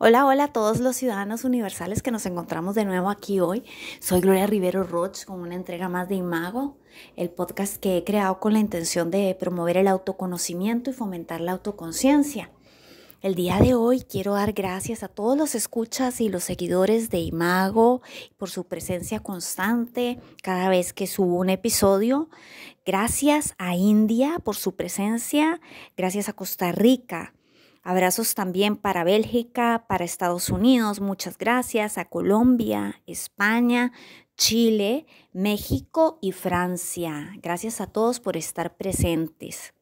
Hola, hola a todos los ciudadanos universales que nos encontramos de nuevo aquí hoy. Soy Gloria Rivero Roach con una entrega más de Imago, el podcast que he creado con la intención de promover el autoconocimiento y fomentar la autoconciencia. El día de hoy quiero dar gracias a todos los escuchas y los seguidores de Imago por su presencia constante cada vez que subo un episodio. Gracias a India por su presencia. Gracias a Costa Rica Abrazos también para Bélgica, para Estados Unidos, muchas gracias, a Colombia, España, Chile, México y Francia. Gracias a todos por estar presentes.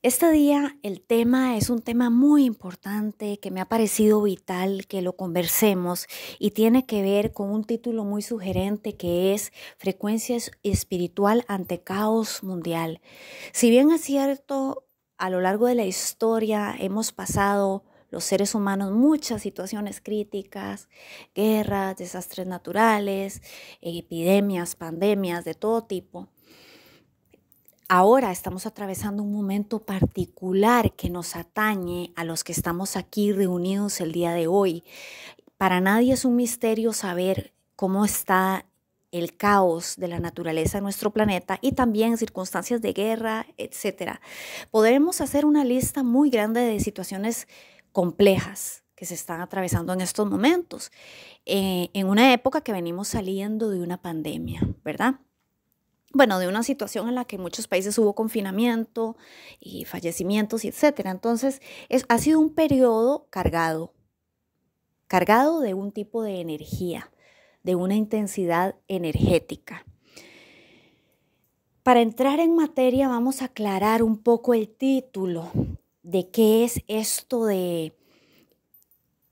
Este día el tema es un tema muy importante que me ha parecido vital que lo conversemos y tiene que ver con un título muy sugerente que es Frecuencia espiritual ante caos mundial. Si bien es cierto, a lo largo de la historia hemos pasado los seres humanos muchas situaciones críticas, guerras, desastres naturales, epidemias, pandemias de todo tipo. Ahora estamos atravesando un momento particular que nos atañe a los que estamos aquí reunidos el día de hoy. Para nadie es un misterio saber cómo está el caos de la naturaleza en nuestro planeta y también circunstancias de guerra, etcétera. Podremos hacer una lista muy grande de situaciones complejas que se están atravesando en estos momentos, eh, en una época que venimos saliendo de una pandemia, ¿verdad? Bueno, de una situación en la que en muchos países hubo confinamiento y fallecimientos, etcétera. Entonces, es, ha sido un periodo cargado, cargado de un tipo de energía de una intensidad energética. Para entrar en materia vamos a aclarar un poco el título de qué es esto de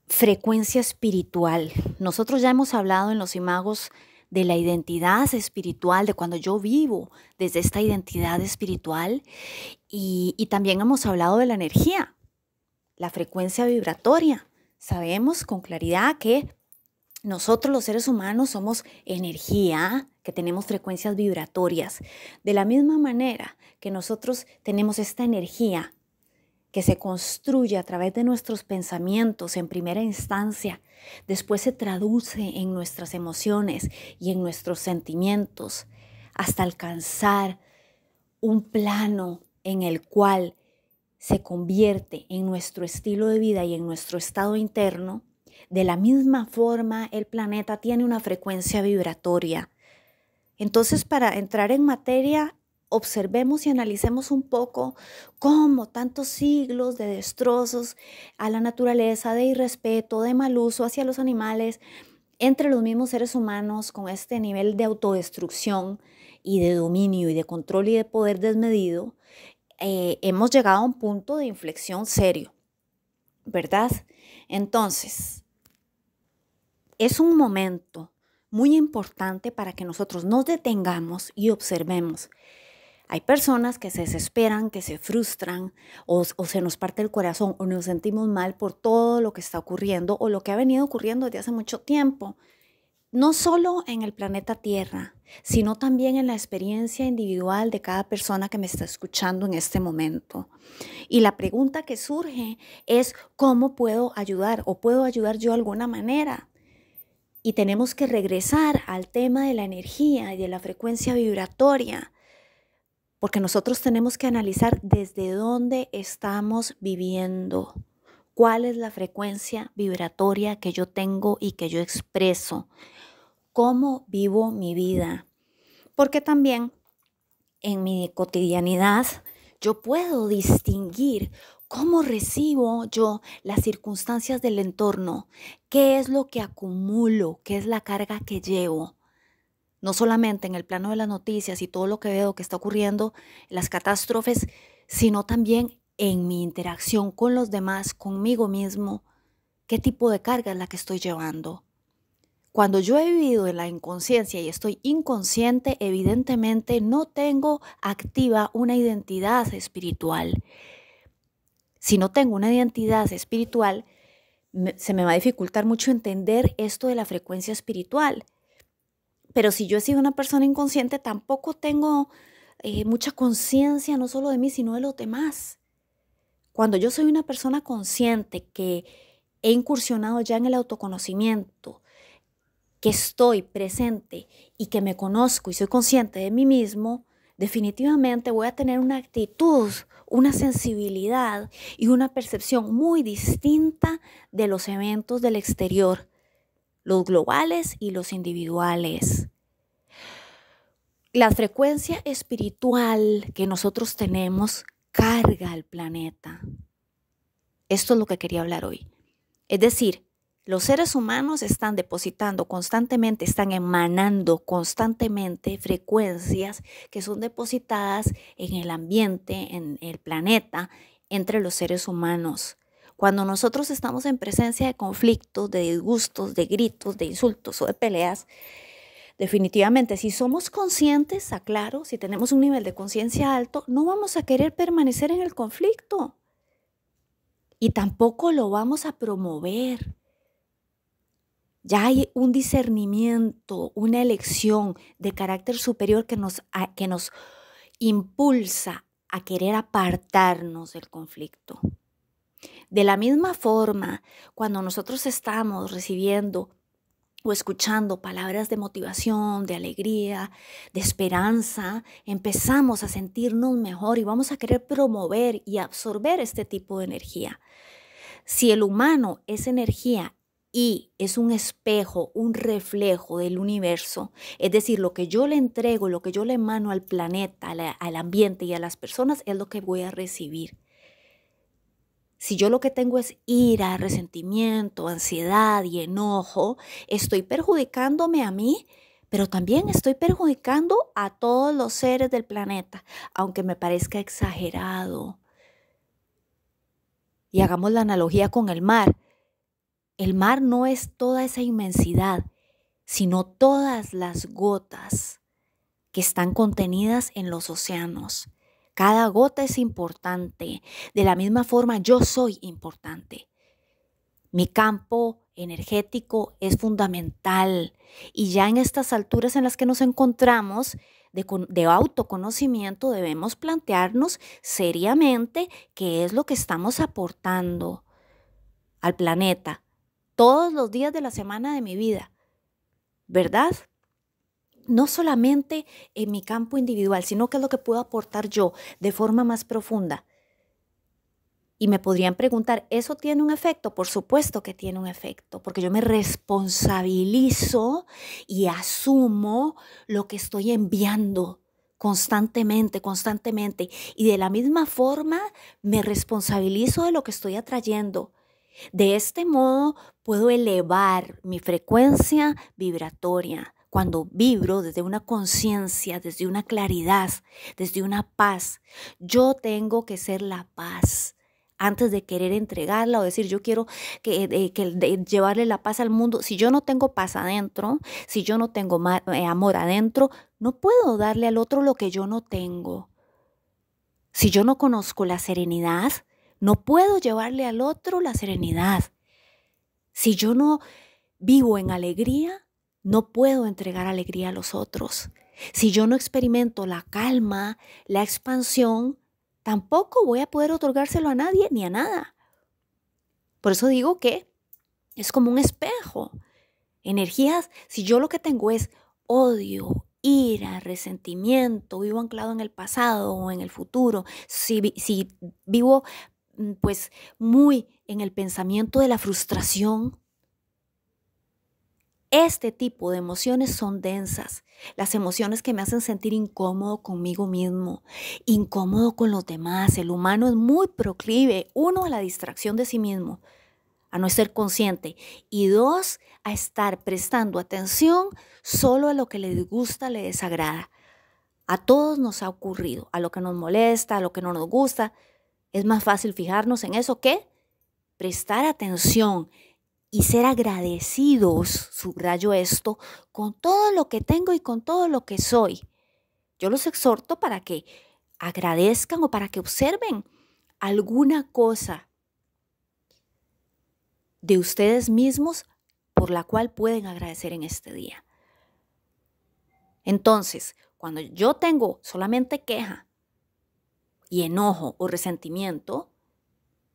frecuencia espiritual. Nosotros ya hemos hablado en los imagos de la identidad espiritual, de cuando yo vivo desde esta identidad espiritual. Y, también hemos hablado de la energía, la frecuencia vibratoria. Sabemos con claridad que nosotros los seres humanos somos energía, que tenemos frecuencias vibratorias. De la misma manera que nosotros tenemos esta energía que se construye a través de nuestros pensamientos en primera instancia, después se traduce en nuestras emociones y en nuestros sentimientos, hasta alcanzar un plano en el cual se convierte en nuestro estilo de vida y en nuestro estado interno, de la misma forma, el planeta tiene una frecuencia vibratoria. Entonces, para entrar en materia, observemos y analicemos un poco cómo tantos siglos de destrozos a la naturaleza, de irrespeto, de mal uso hacia los animales, entre los mismos seres humanos con este nivel de autodestrucción y de dominio y de control y de poder desmedido, eh, hemos llegado a un punto de inflexión serio, ¿verdad? Entonces, es un momento muy importante para que nosotros nos detengamos y observemos. Hay personas que se desesperan, que se frustran o, se nos parte el corazón o nos sentimos mal por todo lo que está ocurriendo o lo que ha venido ocurriendo desde hace mucho tiempo. No solo en el planeta Tierra, sino también en la experiencia individual de cada persona que me está escuchando en este momento. Y la pregunta que surge es, ¿cómo puedo ayudar? ¿O puedo ayudar yo de alguna manera? Y tenemos que regresar al tema de la energía y de la frecuencia vibratoria, porque nosotros tenemos que analizar desde dónde estamos viviendo, cuál es la frecuencia vibratoria que yo tengo y que yo expreso, cómo vivo mi vida, porque también en mi cotidianidad yo puedo distinguir ¿Cómo recibo yo las circunstancias del entorno? ¿Qué es lo que acumulo? ¿Qué es la carga que llevo? No solamente en el plano de las noticias y todo lo que veo que está ocurriendo, las catástrofes, sino también en mi interacción con los demás, conmigo mismo, qué tipo de carga es la que estoy llevando. Cuando yo he vivido en la inconsciencia y estoy inconsciente, evidentemente no tengo activa una identidad espiritual. Si no tengo una identidad espiritual, se me va a dificultar mucho entender esto de la frecuencia espiritual. Pero si yo he sido una persona inconsciente, tampoco tengo eh, mucha conciencia, no solo de mí, sino de los demás. Cuando yo soy una persona consciente que he incursionado ya en el autoconocimiento, que estoy presente y que me conozco y soy consciente de mí mismo, definitivamente voy a tener una actitud una sensibilidad y una percepción muy distinta de los eventos del exterior, los globales y los individuales. La frecuencia espiritual que nosotros tenemos carga al planeta. Esto es lo que quería hablar hoy. Es decir, los seres humanos están depositando constantemente, están emanando constantemente frecuencias que son depositadas en el ambiente, en el planeta, entre los seres humanos. Cuando nosotros estamos en presencia de conflictos, de disgustos, de gritos, de insultos o de peleas, definitivamente si somos conscientes, aclaro, si tenemos un nivel de conciencia alto, no vamos a querer permanecer en el conflicto y tampoco lo vamos a promover. Ya hay un discernimiento, una elección de carácter superior que nos, que nos impulsa a querer apartarnos del conflicto. De la misma forma, cuando nosotros estamos recibiendo o escuchando palabras de motivación, de alegría, de esperanza, empezamos a sentirnos mejor y vamos a querer promover y absorber este tipo de energía. Si el humano es energía y es un espejo, un reflejo del universo. Es decir, lo que yo le entrego, lo que yo le emano al planeta, al ambiente y a las personas es lo que voy a recibir. Si yo lo que tengo es ira, resentimiento, ansiedad y enojo, estoy perjudicándome a mí, pero también estoy perjudicando a todos los seres del planeta, aunque me parezca exagerado. Y hagamos la analogía con el mar el mar no es toda esa inmensidad, sino todas las gotas que están contenidas en los océanos. Cada gota es importante. De la misma forma, yo soy importante. Mi campo energético es fundamental. Y ya en estas alturas en las que nos encontramos de, autoconocimiento, debemos plantearnos seriamente qué es lo que estamos aportando al planeta, todos los días de la semana de mi vida, ¿verdad? No solamente en mi campo individual, sino que es lo que puedo aportar yo de forma más profunda. Y me podrían preguntar, ¿eso tiene un efecto? Por supuesto que tiene un efecto, porque yo me responsabilizo y asumo lo que estoy enviando constantemente, constantemente. Y de la misma forma me responsabilizo de lo que estoy atrayendo. De este modo puedo elevar mi frecuencia vibratoria cuando vibro desde una conciencia, desde una claridad, desde una paz. Yo tengo que ser la paz antes de querer entregarla o decir yo quiero que, eh, llevarle la paz al mundo. Si yo no tengo paz adentro, si yo no tengo eh, amor adentro, no puedo darle al otro lo que yo no tengo. Si yo no conozco la serenidad, no puedo llevarle al otro la serenidad. Si yo no vivo en alegría, no puedo entregar alegría a los otros. Si yo no experimento la calma, la expansión, tampoco voy a poder otorgárselo a nadie ni a nada. Por eso digo que es como un espejo. Energías, si yo lo que tengo es odio, ira, resentimiento, vivo anclado en el pasado o en el futuro, si, si vivo Mm, pues muy en el pensamiento de la frustración. Este tipo de emociones son densas, las emociones que me hacen sentir incómodo conmigo mismo, incómodo con los demás. El humano es muy proclive, uno, a la distracción de sí mismo, a no ser consciente, y dos, a estar prestando atención solo a lo que le gusta, le desagrada. A todos nos ha ocurrido, a lo que nos molesta, a lo que no nos gusta, es más fácil fijarnos en eso que prestar atención y ser agradecidos, subrayo esto, con todo lo que tengo y con todo lo que soy. Yo los exhorto para que agradezcan o para que observen alguna cosa de ustedes mismos por la cual pueden agradecer en este día. Entonces, cuando yo tengo solamente queja, y enojo o resentimiento,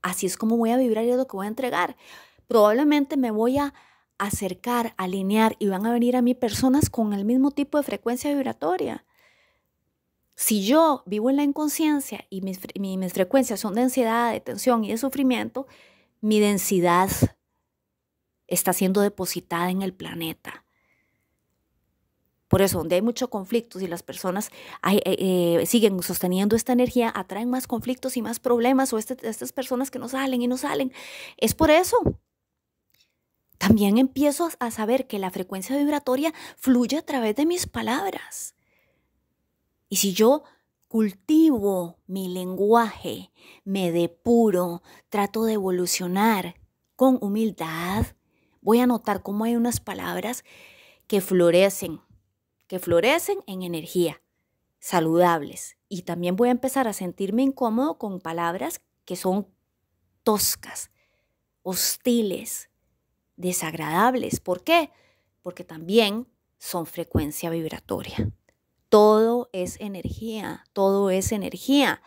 así es como voy a vibrar y es lo que voy a entregar. Probablemente me voy a acercar, alinear y van a venir a mí personas con el mismo tipo de frecuencia vibratoria. Si yo vivo en la inconsciencia y mis, mis frecuencias son de ansiedad, de tensión y de sufrimiento, mi densidad está siendo depositada en el planeta. Por eso, donde hay mucho conflictos y las personas eh, eh, siguen sosteniendo esta energía, atraen más conflictos y más problemas o este, estas personas que no salen y no salen. Es por eso. También empiezo a saber que la frecuencia vibratoria fluye a través de mis palabras. Y si yo cultivo mi lenguaje, me depuro, trato de evolucionar con humildad, voy a notar cómo hay unas palabras que florecen, que florecen en energía, saludables. Y también voy a empezar a sentirme incómodo con palabras que son toscas, hostiles, desagradables. ¿Por qué? Porque también son frecuencia vibratoria. Todo es energía, todo es energía.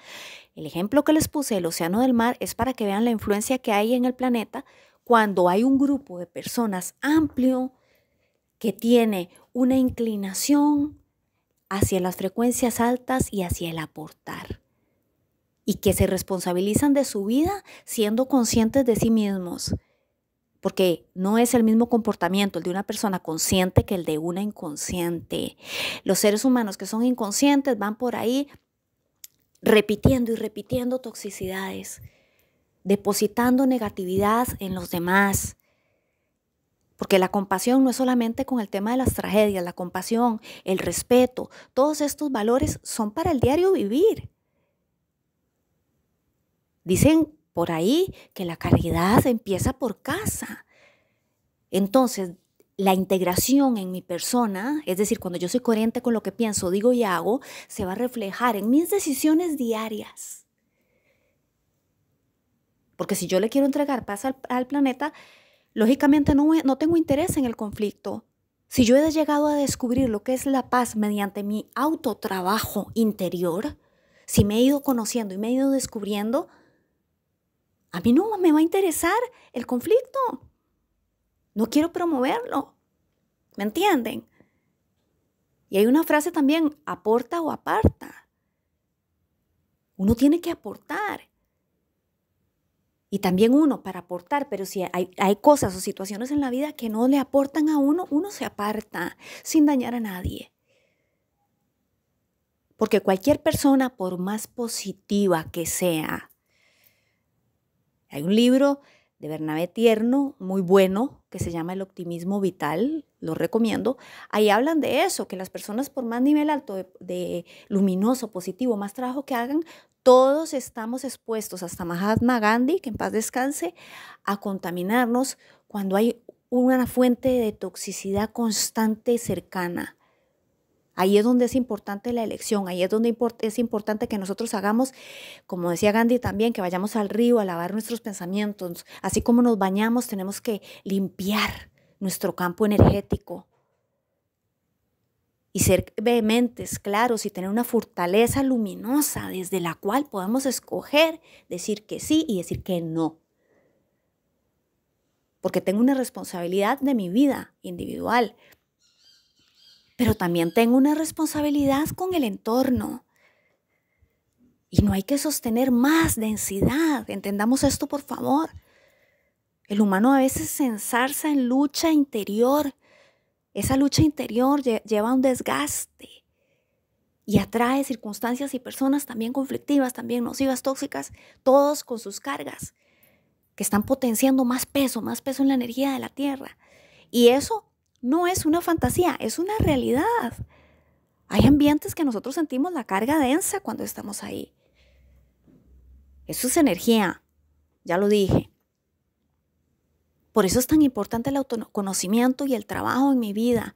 El ejemplo que les puse del océano del mar es para que vean la influencia que hay en el planeta cuando hay un grupo de personas amplio que tiene una inclinación hacia las frecuencias altas y hacia el aportar. Y que se responsabilizan de su vida siendo conscientes de sí mismos. Porque no es el mismo comportamiento el de una persona consciente que el de una inconsciente. Los seres humanos que son inconscientes van por ahí repitiendo y repitiendo toxicidades, depositando negatividad en los demás, porque la compasión no es solamente con el tema de las tragedias, la compasión, el respeto, todos estos valores son para el diario vivir. Dicen por ahí que la caridad empieza por casa. Entonces, la integración en mi persona, es decir, cuando yo soy coherente con lo que pienso, digo y hago, se va a reflejar en mis decisiones diarias. Porque si yo le quiero entregar paz al, al planeta, lógicamente no, tengo interés en el conflicto. Si yo he llegado a descubrir lo que es la paz mediante mi autotrabajo interior, si me he ido conociendo y me he ido descubriendo, a mí no me va a interesar el conflicto. No quiero promoverlo. ¿Me entienden? Y hay una frase también, aporta o aparta. Uno tiene que aportar y también uno para aportar, pero si hay, cosas o situaciones en la vida que no le aportan a uno, uno se aparta sin dañar a nadie. Porque cualquier persona, por más positiva que sea, hay un libro de Bernabé Tierno muy bueno que se llama El optimismo vital, lo recomiendo. Ahí hablan de eso, que las personas por más nivel alto de, de luminoso, positivo, más trabajo que hagan, todos estamos expuestos, hasta Mahatma Gandhi, que en paz descanse, a contaminarnos cuando hay una fuente de toxicidad constante cercana. Ahí es donde es importante la elección, ahí es donde es importante que nosotros hagamos, como decía Gandhi también, que vayamos al río a lavar nuestros pensamientos. Así como nos bañamos, tenemos que limpiar nuestro campo energético, y ser vehementes, claros y tener una fortaleza luminosa desde la cual podemos escoger decir que sí y decir que no. Porque tengo una responsabilidad de mi vida individual, pero también tengo una responsabilidad con el entorno. Y no hay que sostener más densidad. Entendamos esto, por favor. El humano a veces se ensarza en lucha interior esa lucha interior lleva un desgaste y atrae circunstancias y personas también conflictivas, también nocivas, tóxicas, todos con sus cargas, que están potenciando más peso, más peso en la energía de la Tierra. Y eso no es una fantasía, es una realidad. Hay ambientes que nosotros sentimos la carga densa cuando estamos ahí. Eso es energía, ya lo dije. Por eso es tan importante el autoconocimiento y el trabajo en mi vida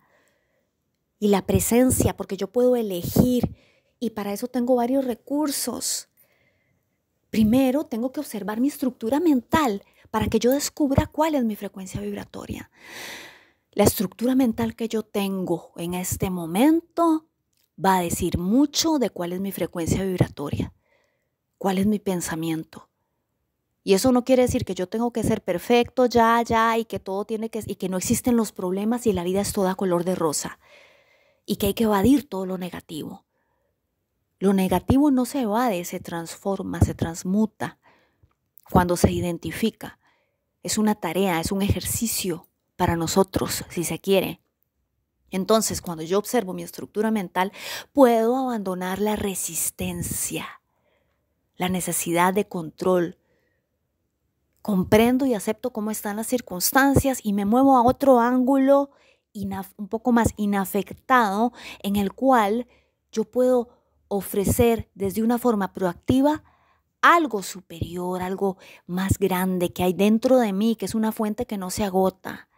y la presencia, porque yo puedo elegir y para eso tengo varios recursos. Primero, tengo que observar mi estructura mental para que yo descubra cuál es mi frecuencia vibratoria. La estructura mental que yo tengo en este momento va a decir mucho de cuál es mi frecuencia vibratoria, cuál es mi pensamiento. Y eso no quiere decir que yo tengo que ser perfecto ya, ya, y que todo tiene que, y que no existen los problemas y la vida es toda color de rosa. Y que hay que evadir todo lo negativo. Lo negativo no se evade, se transforma, se transmuta cuando se identifica. Es una tarea, es un ejercicio para nosotros, si se quiere. Entonces, cuando yo observo mi estructura mental, puedo abandonar la resistencia, la necesidad de control, comprendo y acepto cómo están las circunstancias y me muevo a otro ángulo un poco más inafectado en el cual yo puedo ofrecer desde una forma proactiva algo superior, algo más grande que hay dentro de mí, que es una fuente que no se agota.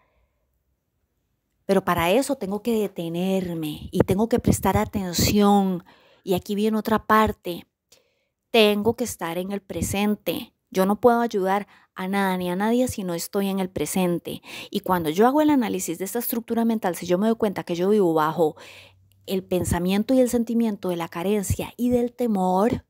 Pero para eso tengo que detenerme y tengo que prestar atención. Y aquí viene otra parte. Tengo que estar en el presente. Yo no puedo ayudar a nada ni a nadie si no estoy en el presente. Y cuando yo hago el análisis de esta estructura mental, si yo me doy cuenta que yo vivo bajo el pensamiento y el sentimiento de la carencia y del temor,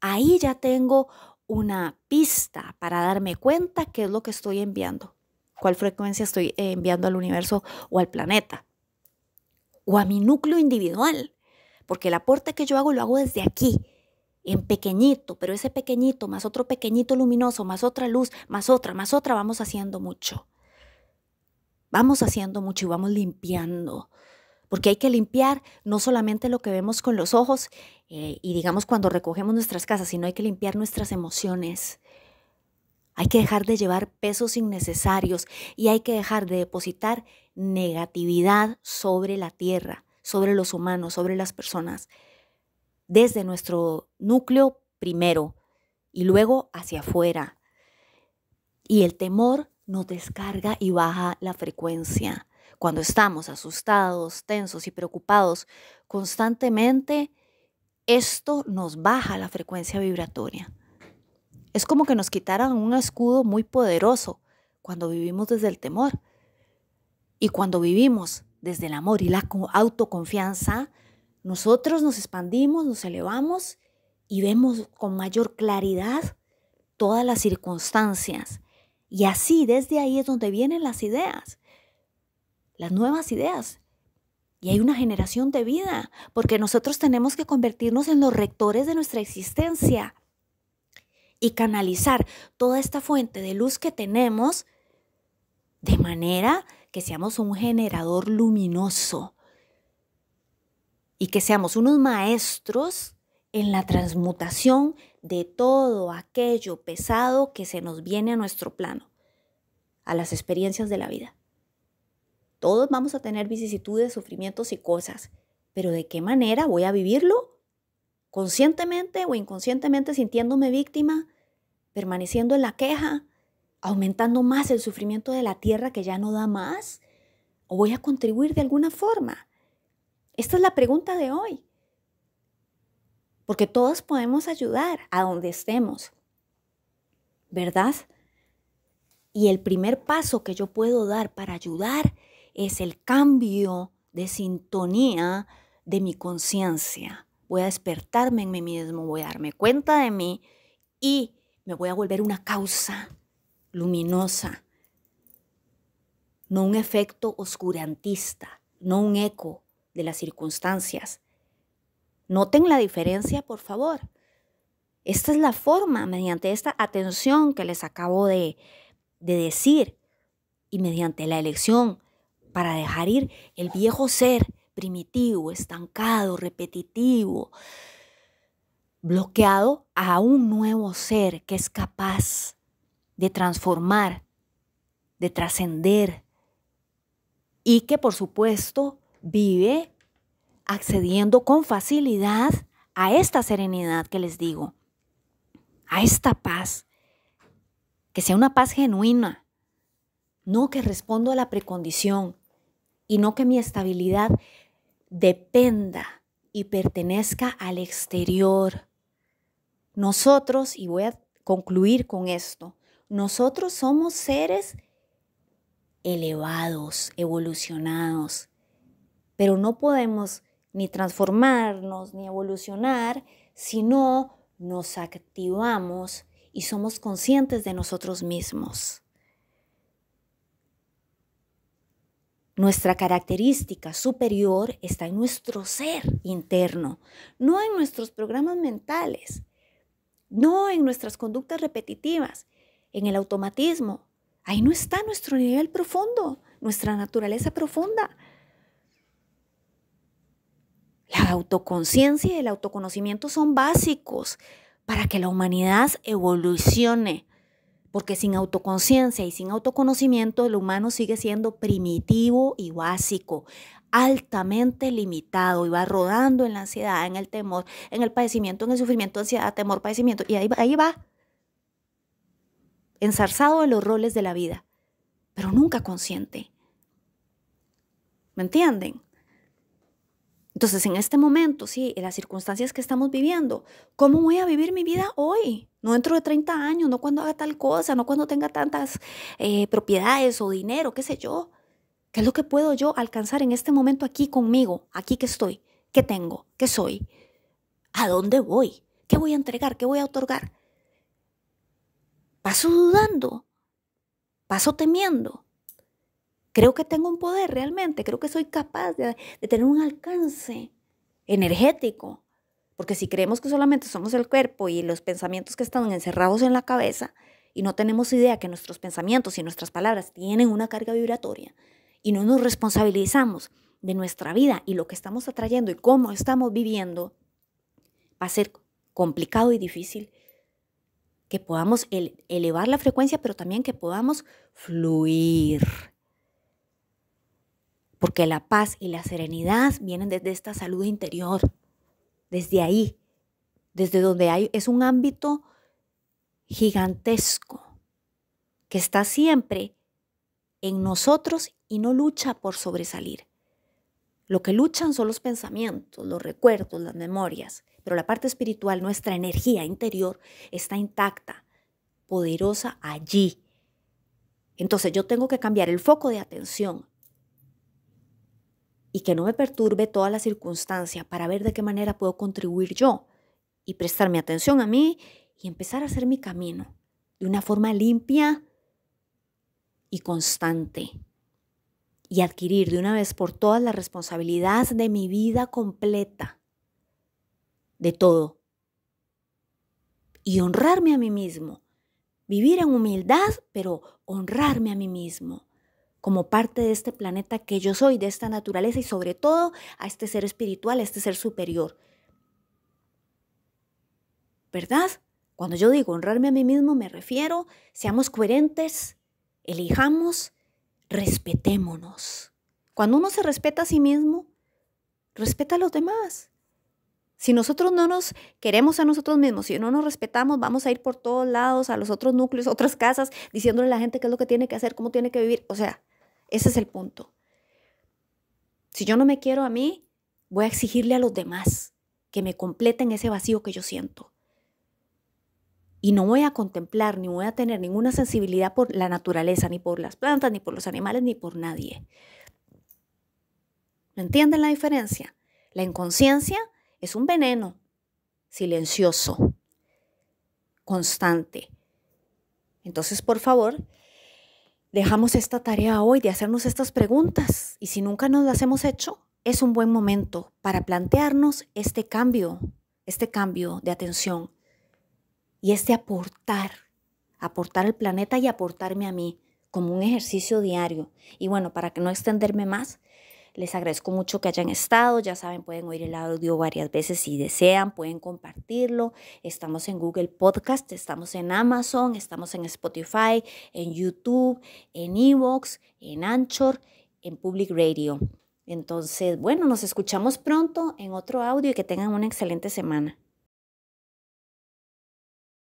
ahí ya tengo una pista para darme cuenta qué es lo que estoy enviando, cuál frecuencia estoy eh, enviando al universo o al planeta o a mi núcleo individual, porque el aporte que yo hago lo hago desde aquí, en pequeñito, pero ese pequeñito más otro pequeñito luminoso, más otra luz, más otra, más otra, vamos haciendo mucho. Vamos haciendo mucho y vamos limpiando. Porque hay que limpiar no solamente lo que vemos con los ojos eh, y digamos cuando recogemos nuestras casas, sino hay que limpiar nuestras emociones. Hay que dejar de llevar pesos innecesarios y hay que dejar de depositar negatividad sobre la tierra, sobre los humanos, sobre las personas desde nuestro núcleo primero y luego hacia afuera. Y el temor nos descarga y baja la frecuencia. Cuando estamos asustados, tensos y preocupados constantemente, esto nos baja la frecuencia vibratoria. Es como que nos quitaran un escudo muy poderoso cuando vivimos desde el temor. Y cuando vivimos desde el amor y la autoconfianza, nosotros nos expandimos, nos elevamos y vemos con mayor claridad todas las circunstancias. Y así, desde ahí es donde vienen las ideas, las nuevas ideas. Y hay una generación de vida, porque nosotros tenemos que convertirnos en los rectores de nuestra existencia y canalizar toda esta fuente de luz que tenemos de manera que seamos un generador luminoso, y que seamos unos maestros en la transmutación de todo aquello pesado que se nos viene a nuestro plano, a las experiencias de la vida. Todos vamos a tener vicisitudes, sufrimientos y cosas, pero ¿de qué manera voy a vivirlo? Conscientemente o inconscientemente sintiéndome víctima, permaneciendo en la queja, aumentando más el sufrimiento de la tierra que ya no da más, o voy a contribuir de alguna forma esta es la pregunta de hoy. Porque todos podemos ayudar a donde estemos, ¿verdad? Y el primer paso que yo puedo dar para ayudar es el cambio de sintonía de mi conciencia. Voy a despertarme en mí mismo, voy a darme cuenta de mí y me voy a volver una causa luminosa, no un efecto oscurantista, no un eco, de las circunstancias. Noten la diferencia, por favor. Esta es la forma, mediante esta atención que les acabo de, de decir y mediante la elección para dejar ir el viejo ser primitivo, estancado, repetitivo, bloqueado a un nuevo ser que es capaz de transformar, de trascender y que por supuesto vive accediendo con facilidad a esta serenidad que les digo, a esta paz, que sea una paz genuina, no que respondo a la precondición y no que mi estabilidad dependa y pertenezca al exterior. Nosotros, y voy a concluir con esto, nosotros somos seres elevados, evolucionados, pero no podemos ni transformarnos ni evolucionar si no nos activamos y somos conscientes de nosotros mismos. Nuestra característica superior está en nuestro ser interno, no en nuestros programas mentales, no en nuestras conductas repetitivas, en el automatismo. Ahí no está nuestro nivel profundo, nuestra naturaleza profunda. La autoconciencia y el autoconocimiento son básicos para que la humanidad evolucione, porque sin autoconciencia y sin autoconocimiento el humano sigue siendo primitivo y básico, altamente limitado y va rodando en la ansiedad, en el temor, en el padecimiento, en el sufrimiento, ansiedad, temor, padecimiento, y ahí, ahí va, ensarzado en los roles de la vida, pero nunca consciente. ¿Me entienden? Entonces, en este momento, sí, en las circunstancias que estamos viviendo, ¿cómo voy a vivir mi vida hoy? No dentro de 30 años, no cuando haga tal cosa, no cuando tenga tantas eh, propiedades o dinero, qué sé yo. ¿Qué es lo que puedo yo alcanzar en este momento aquí conmigo, aquí que estoy? ¿Qué tengo? ¿Qué soy? ¿A dónde voy? ¿Qué voy a entregar? ¿Qué voy a otorgar? Paso dudando, paso temiendo, Creo que tengo un poder realmente, creo que soy capaz de, tener un alcance energético. Porque si creemos que solamente somos el cuerpo y los pensamientos que están encerrados en la cabeza y no tenemos idea que nuestros pensamientos y nuestras palabras tienen una carga vibratoria y no nos responsabilizamos de nuestra vida y lo que estamos atrayendo y cómo estamos viviendo, va a ser complicado y difícil que podamos elevar la frecuencia, pero también que podamos fluir porque la paz y la serenidad vienen desde esta salud interior, desde ahí, desde donde hay, es un ámbito gigantesco que está siempre en nosotros y no lucha por sobresalir. Lo que luchan son los pensamientos, los recuerdos, las memorias, pero la parte espiritual, nuestra energía interior, está intacta, poderosa allí. Entonces yo tengo que cambiar el foco de atención y que no me perturbe toda la circunstancia para ver de qué manera puedo contribuir yo y prestarme atención a mí y empezar a hacer mi camino de una forma limpia y constante y adquirir de una vez por todas la responsabilidad de mi vida completa, de todo. Y honrarme a mí mismo, vivir en humildad, pero honrarme a mí mismo como parte de este planeta que yo soy, de esta naturaleza y sobre todo a este ser espiritual, a este ser superior. ¿Verdad? Cuando yo digo honrarme a mí mismo me refiero, seamos coherentes, elijamos, respetémonos. Cuando uno se respeta a sí mismo, respeta a los demás. Si nosotros no nos queremos a nosotros mismos, si no nos respetamos, vamos a ir por todos lados, a los otros núcleos, otras casas, diciéndole a la gente qué es lo que tiene que hacer, cómo tiene que vivir. O sea, ese es el punto. Si yo no me quiero a mí, voy a exigirle a los demás que me completen ese vacío que yo siento. Y no voy a contemplar ni voy a tener ninguna sensibilidad por la naturaleza, ni por las plantas, ni por los animales, ni por nadie. ¿Me entienden la diferencia? La inconsciencia es un veneno silencioso, constante. Entonces, por favor, dejamos esta tarea hoy de hacernos estas preguntas y si nunca nos las hemos hecho, es un buen momento para plantearnos este cambio, este cambio de atención y este aportar, aportar al planeta y aportarme a mí como un ejercicio diario. Y bueno, para que no extenderme más, les agradezco mucho que hayan estado. Ya saben, pueden oír el audio varias veces si desean, pueden compartirlo. Estamos en Google Podcast, estamos en Amazon, estamos en Spotify, en YouTube, en Evox, en Anchor, en Public Radio. Entonces, bueno, nos escuchamos pronto en otro audio y que tengan una excelente semana.